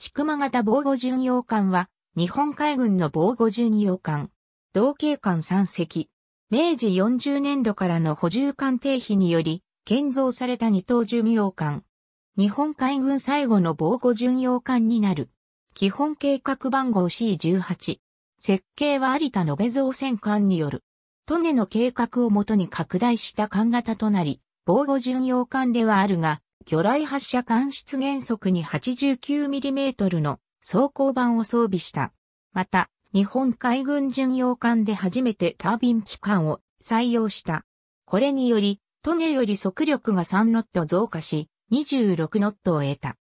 千曲型防護巡洋艦は、日本海軍の防護巡洋艦、同型艦3隻。明治40年度からの補充艦艇費により、建造された二等巡洋艦。日本海軍最後の防護巡洋艦になる。基本計画番号 C18。設計は有田延造船艦による。トネの計画をもとに拡大した艦型となり、防護巡洋艦ではあるが、魚雷発射管出原則に 89mm の装甲板を装備した。また、日本海軍巡洋艦で初めてタービン機関を採用した。これにより、トゲより速力が3ノット増加し、26ノットを得た。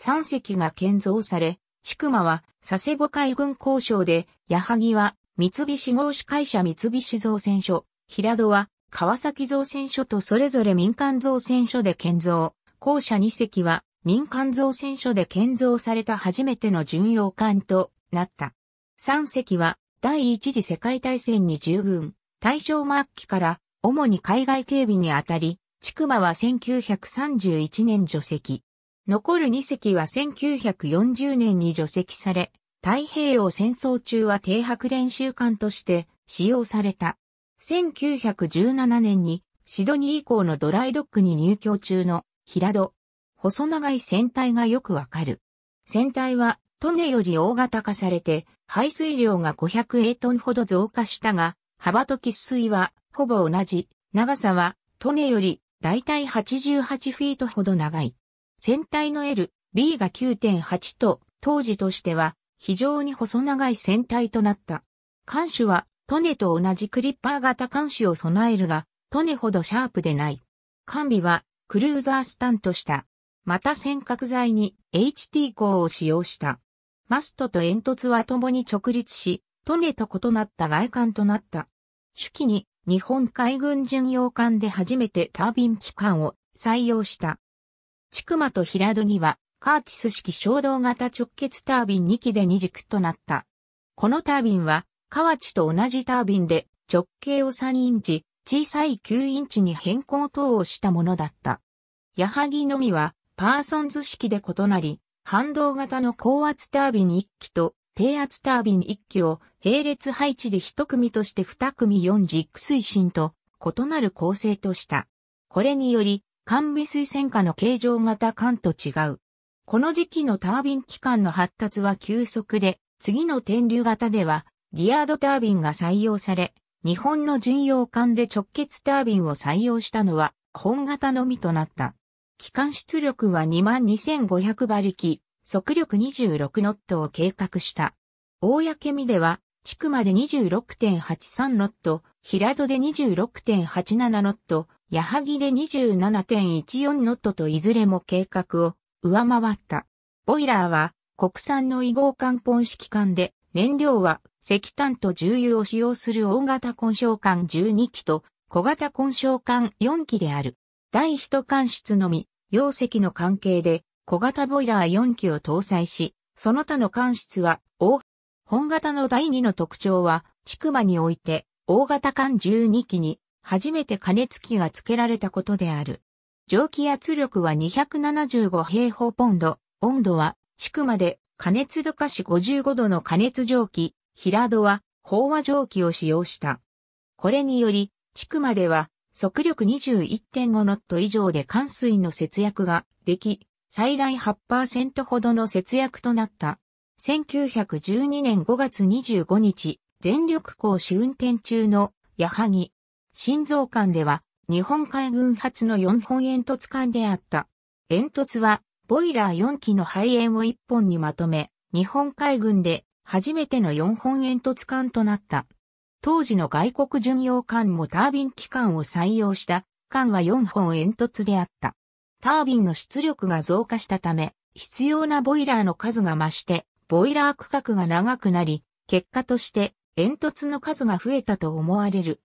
3隻が建造され、千まは佐世保海軍交渉で、矢作は三菱合資会社三菱造船所、平戸は川崎造船所とそれぞれ民間造船所で建造。校舎2隻は民間造船所で建造された初めての巡洋艦となった。3隻は第一次世界大戦に従軍、大正末期から主に海外警備にあたり、筑馬は1931年除籍。残る2隻は1940年に除籍され、太平洋戦争中は停泊練習艦として使用された。1917年にシドニー以降のドライドックに入居中の平戸。細長い船体がよくわかる。船体は、トネより大型化されて、排水量が500英トンほど増加したが、幅と喫水は、ほぼ同じ、長さは、トネより、だいたい88フィートほど長い。船体の L、B が9.8と、当時としては、非常に細長い船体となった。艦首は、トネと同じクリッパー型艦首を備えるが、トネほどシャープでない。艦尾は、クルーザースタントした。また尖閣材に HT 鋼を使用した。マストと煙突は共に直立し、トネと異なった外観となった。初期に日本海軍巡洋艦で初めてタービン機関を採用した。千曲と平戸にはカーティス式衝動型直結タービン2機で二軸となった。このタービンは、河内と同じタービンで直径を3インチ、小さい9インチに変更等をしたものだった。矢作のみはパーソンズ式で異なり、反動型の高圧タービン1機と低圧タービン1機を並列配置で1組として2組4軸推進と異なる構成とした。これにより、完微水薦下の形状型間と違う。この時期のタービン機関の発達は急速で、次の天竜型では、ギアードタービンが採用され、日本の巡洋艦で直結タービンを採用したのは、本型のみとなった。機関出力は22,500馬力、速力26ノットを計画した。大やけみでは、地区まで26.83ノット、平戸で26.87ノット、矢作で27.14ノットといずれも計画を上回った。ボイラーは国産の異合艦本式艦で、燃料は石炭と重油を使用する大型混焼管12機と小型混焼管4機である。第1管室のみ、容積の関係で小型ボイラー4機を搭載し、その他の管室は大本型の第2の特徴は、筑馬において大型管12機に初めて加熱器が付けられたことである。蒸気圧力は275平方ポンド、温度は、地区まで加熱度化し55度の加熱蒸気、平戸は飽和蒸気を使用した。これにより、地区までは速力21.5ノット以上で関水の節約ができ、最大8%ほどの節約となった。1912年5月25日、全力行使運転中の矢作、心臓艦では日本海軍発の4本煙突艦であった。煙突はボイラー4機の排煙を1本にまとめ、日本海軍で初めての4本煙突艦となった。当時の外国巡洋艦もタービン機関を採用した艦は4本煙突であった。タービンの出力が増加したため、必要なボイラーの数が増して、ボイラー区画が長くなり、結果として煙突の数が増えたと思われる。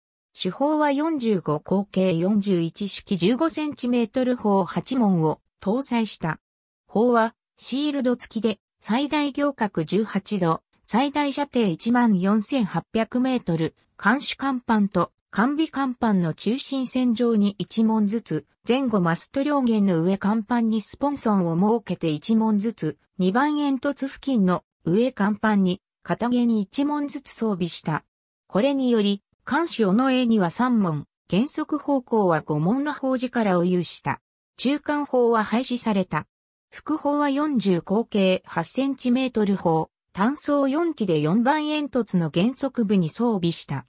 手法は45口径41式 15cm 砲8門を搭載した。砲はシールド付きで最大行角18度、最大射程14,800メートル、監視甲板と完備甲板の中心線上に1門ずつ、前後マスト両弦の上甲板にスポンソンを設けて1門ずつ、2番煙突付近の上甲板に片毛に1門ずつ装備した。これにより、監視尾の絵には3門、原則方向は5門の法事からを有した。中間法は廃止された。副砲は40口径 8cm 砲、単装4機で4番煙突の原則部に装備した。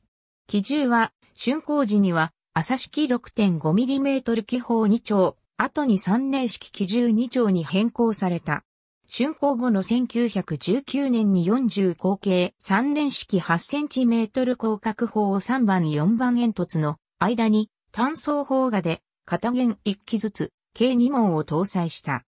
機銃は、竣工時には、朝式 6.5mm 機砲2丁、後に3年式機銃2丁に変更された。竣工後の1919年に40口径3連式 8cm 広角砲を3番4番煙突の間に単装砲がで片弦1機ずつ計2門を搭載した。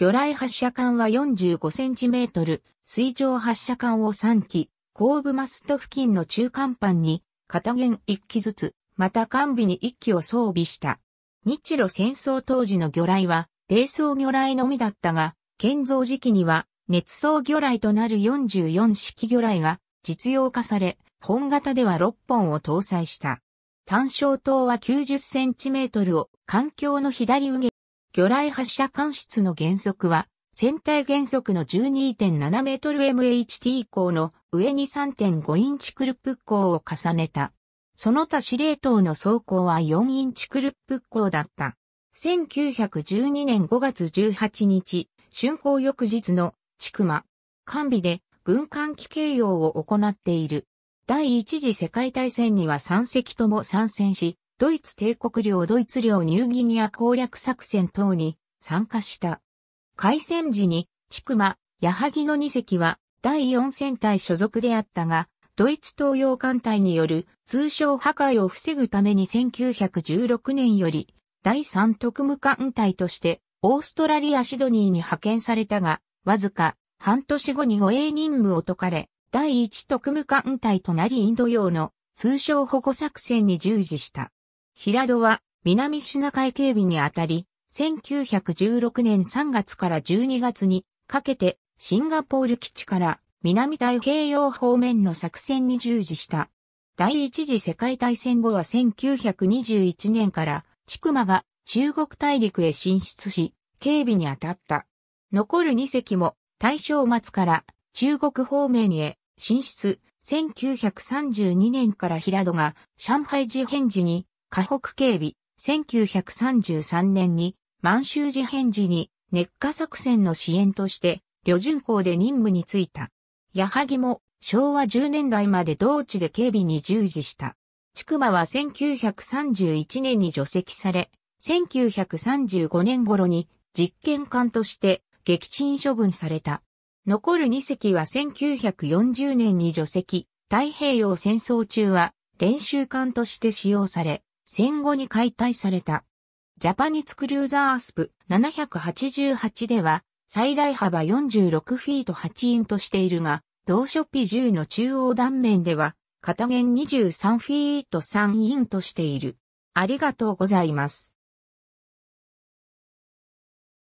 魚雷発射管は 45cm、水上発射管を3機、後部マスト付近の中間板に、片弦1機ずつ、また艦尾に1機を装備した。日露戦争当時の魚雷は、冷装魚雷のみだったが、建造時期には、熱装魚雷となる44式魚雷が実用化され、本型では6本を搭載した。単焦灯は90センチメートルを環境の左上魚雷発射管室の原則は、船体原則の1 2 7ル MHT 以降の上に3.5インチクルップ鋼を重ねた。その他司令塔の装甲は4インチクルップ鋼だった。1912年5月18日、竣工翌日の、ちくま、完備で、軍艦機形容を行っている。第一次世界大戦には3隻とも参戦し、ドイツ帝国領ドイツ領ニューギニア攻略作戦等に参加した。開戦時に、マ、ヤハギの2隻は第4戦隊所属であったが、ドイツ東洋艦隊による通商破壊を防ぐために1916年より第3特務艦隊としてオーストラリアシドニーに派遣されたが、わずか半年後に護衛任務を解かれ、第1特務艦隊となりインド洋の通商保護作戦に従事した。平戸は南シナ海警備にあたり、1916年3月から12月にかけてシンガポール基地から南太平洋方面の作戦に従事した。第一次世界大戦後は1921年から千曲が中国大陸へ進出し、警備に当たった。残る2隻も大正末から中国方面へ進出。1932年から平戸が上海事変時に河北警備、1933年に満州事変時に熱火作戦の支援として旅順港で任務に就いた。矢作も昭和10年代まで同地で警備に従事した。ち馬は1931年に除籍され、1935年頃に実験艦として撃沈処分された。残る2隻は1940年に除籍、太平洋戦争中は練習艦として使用され、戦後に解体された。ジャパニツクルーザーアスプ788では最大幅46フィート8インとしているが、同ッピ1 0の中央断面では片二23フィート3インとしている。ありがとうございます。